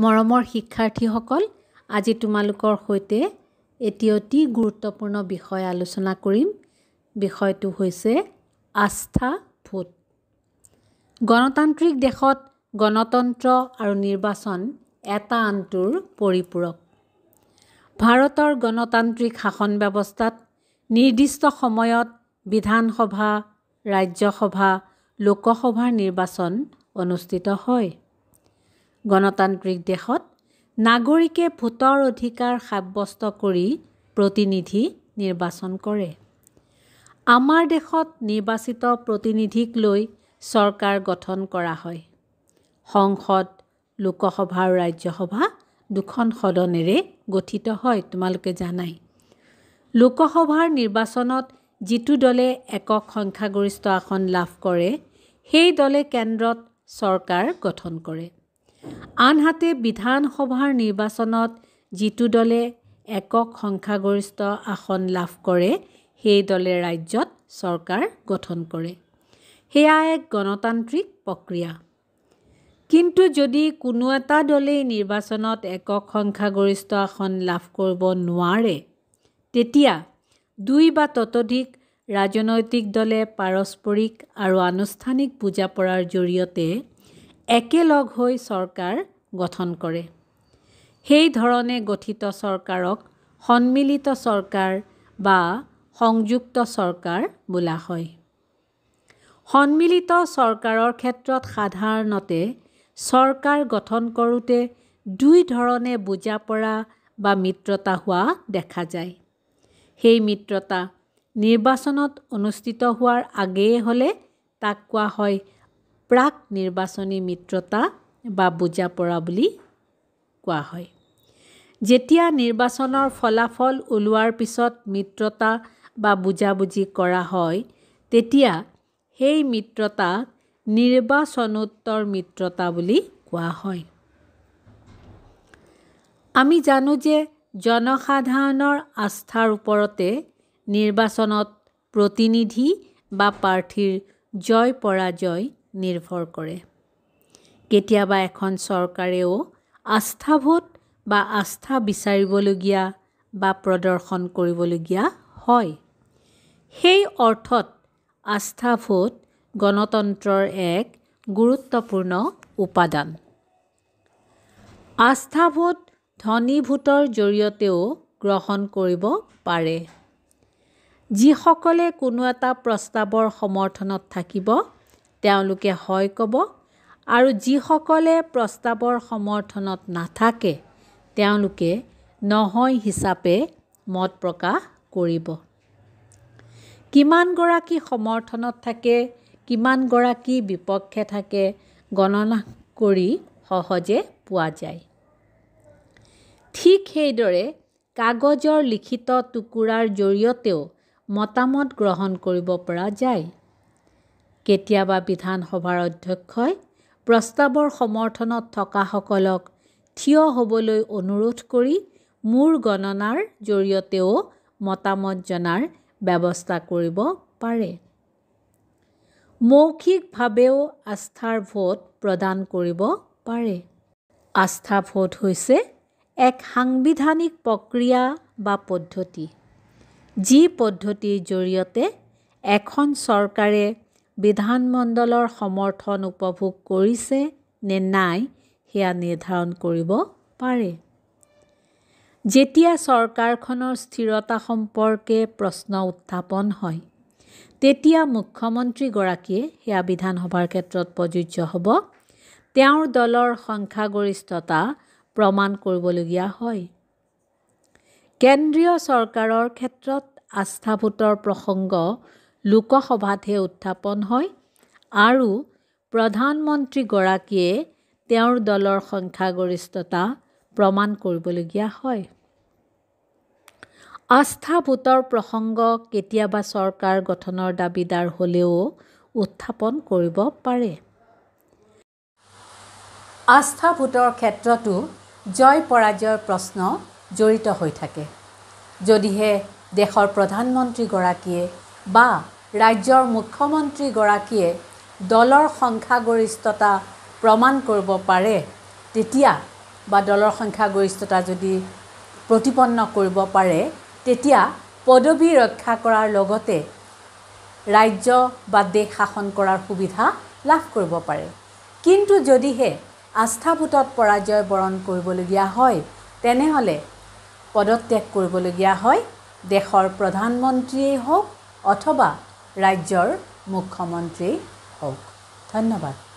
মৰমৰ শিক্ষাৰ্থীসকল আজি তোমালোকৰ সৈতে এটি অতি গুৰুত্বপূৰ্ণ বিষয় আলোচনা কৰিম বিষয়টো হৈছে আস্থা ভোট গণতান্ত্ৰিক দেশত গণতন্ত্ৰ আৰু নিৰ্বাচন এটা আনটোৰ পৰিপূৰক ভাৰতৰ গণতান্ত্ৰিক শাসন ব্যৱস্থাত নিৰ্দিষ্ট সময়ত বিধানসভা ৰাজ্যসভা লোকসভাৰ নিৰ্বাচন অনুষ্ঠিত হয় গণতান্ত্ৰিক দেশত নাগৰিকে ভোটৰ অধিকাৰ সাব্যস্ত কৰি প্ৰতিনিধি নিৰ্বাচন কৰে আমাৰ দেশত নিৰ্বাচিত প্ৰতিনিধিক লৈ চৰকাৰ গঠন কৰা হয় সংসদ লোকসভা আৰু ৰাজ্যসভা দুখন সদনেৰে গঠিত হয় তোমালোকে জানাই লোকসভাৰ নিৰ্বাচনত যিটো দলে একক সংখ্যাগৰিষ্ঠ আসন লাভ কৰে সেই দলে কেন্দ্ৰত চৰকাৰ গঠন কৰে আনহাতে বিধানসভাৰ নিৰ্বাচনত যিটো দলে একক সংখ্যাগৰিষ্ঠ আসন লাভ কৰে সেই দলে ৰাজ্যত চৰকাৰ গঠন কৰে সেয়া এক গণতান্ত্ৰিক প্ৰক্ৰিয়া কিন্তু যদি কোনো এটা দলেই নিৰ্বাচনত একক সংখ্যাগৰিষ্ঠ আসন লাভ কৰিব নোৱাৰে তেতিয়া দুই বা ততোধিক ৰাজনৈতিক দলে পাৰস্পৰিক আৰু আনুষ্ঠানিক বুজাপৰাৰ জৰিয়তে একেলগ হৈ চৰকাৰ গঠন কৰে সেই ধৰণে গঠিত চৰকাৰক সন্মিলিত চৰকাৰ বা সংযুক্ত চৰকাৰ বোলা হয় সন্মিলিত চৰকাৰৰ ক্ষেত্ৰত সাধাৰণতে চৰকাৰ গঠন কৰোঁতে দুই ধৰণে বুজা পৰা বা মিত্ৰতা হোৱা দেখা যায় সেই মিত্ৰতা নিৰ্বাচনত অনুষ্ঠিত হোৱাৰ আগেয়ে হ'লে তাক কোৱা হয় প্ৰাক নিৰ্বাচনী মিত্ৰতা বা বুজাপৰা বুলি কোৱা হয় যেতিয়া নিৰ্বাচনৰ ফলাফল ওলোৱাৰ পিছত মিত্ৰতা বা বুজাবুজি কৰা হয় তেতিয়া সেই মিত্ৰতা নিৰ্বাচনোত্তৰ মিত্ৰতা বুলি কোৱা হয় আমি জানো যে জনসাধাৰণৰ আস্থাৰ ওপৰতে নিৰ্বাচনত প্ৰতিনিধি বা প্ৰাৰ্থীৰ জয় পৰাজয় নিৰ্ভৰ কৰে কেতিয়াবা এখন চৰকাৰেও আস্থা ভোট বা আস্থা বিচাৰিবলগীয়া বা প্ৰদৰ্শন কৰিবলগীয়া হয় সেই অৰ্থত আস্থা ভোট গণতন্ত্ৰৰ এক গুৰুত্বপূৰ্ণ উপাদান আস্থা ভোট ধনী ভোটৰ জৰিয়তেও গ্ৰহণ কৰিব পাৰে যিসকলে কোনো এটা প্ৰস্তাৱৰ সমৰ্থনত থাকিব তেওঁলোকে হয় ক'ব আৰু যিসকলে প্ৰস্তাৱৰ সমৰ্থনত নাথাকে তেওঁলোকে নহয় হিচাপে মত প্ৰকাশ কৰিব কিমানগৰাকী সমৰ্থনত থাকে কিমানগৰাকী বিপক্ষে থাকে গণনা কৰি সহজে পোৱা যায় ঠিক সেইদৰে কাগজৰ লিখিত টুকুৰাৰ জৰিয়তেও মতামত গ্ৰহণ কৰিব পৰা যায় কেতিয়াবা বিধানসভাৰ অধ্যক্ষই প্ৰস্তাৱৰ সমৰ্থনত থকাসকলক থিয় হ'বলৈ অনুৰোধ কৰি মোৰ গণনাৰ জৰিয়তেও মতামত জনাৰ ব্যৱস্থা কৰিব পাৰে মৌখিকভাৱেও আস্থাৰ ভোট প্ৰদান কৰিব পাৰে আস্থা ভোট হৈছে এক সাংবিধানিক প্ৰক্ৰিয়া বা পদ্ধতি যি পদ্ধতিৰ জৰিয়তে এখন চৰকাৰে বিধানমণ্ডলৰ সমৰ্থন উপভোগ কৰিছে নে নাই সেয়া নিৰ্ধাৰণ কৰিব পাৰে যেতিয়া চৰকাৰখনৰ স্থিৰতা সম্পৰ্কে প্ৰশ্ন উত্থাপন হয় তেতিয়া মুখ্যমন্ত্ৰীগৰাকীয়ে সেয়া বিধানসভাৰ ক্ষেত্ৰত প্ৰযোজ্য হ'ব তেওঁৰ দলৰ সংখ্যাগৰিষ্ঠতা প্ৰমাণ কৰিবলগীয়া হয় কেন্দ্ৰীয় চৰকাৰৰ ক্ষেত্ৰত আস্থা ভোটৰ প্ৰসংগ লোকসভাতহে উত্থাপন হয় আৰু প্ৰধানমন্ত্ৰীগৰাকীয়ে তেওঁৰ দলৰ সংখ্যাগৰিষ্ঠতা প্ৰমাণ কৰিবলগীয়া হয় আস্থা ভোটৰ প্ৰসংগ কেতিয়াবা চৰকাৰ গঠনৰ দাবীদাৰ হ'লেও উত্থাপন কৰিব পাৰে আস্থা ভোটৰ ক্ষেত্ৰতো জয় পৰাজয়ৰ প্ৰশ্ন জড়িত হৈ থাকে যদিহে দেশৰ প্ৰধানমন্ত্ৰীগৰাকীয়ে বা ৰাজ্যৰ মুখ্যমন্ত্ৰীগৰাকীয়ে দলৰ সংখ্যাগৰিষ্ঠতা প্ৰমাণ কৰিব পাৰে তেতিয়া বা দলৰ সংখ্যাগৰিষ্ঠতা যদি প্ৰতিপন্ন কৰিব পাৰে তেতিয়া পদবী ৰক্ষা কৰাৰ লগতে ৰাজ্য বা দেশ শাসন কৰাৰ সুবিধা লাভ কৰিব পাৰে কিন্তু যদিহে আস্থা ভোটত পৰাজয় বৰণ কৰিবলগীয়া হয় তেনেহ'লে পদত্যাগ কৰিবলগীয়া হয় দেশৰ প্ৰধানমন্ত্ৰীয়েই হওক অথবা ৰাজ্যৰ মুখ্যমন্ত্ৰী হওক ধন্যবাদ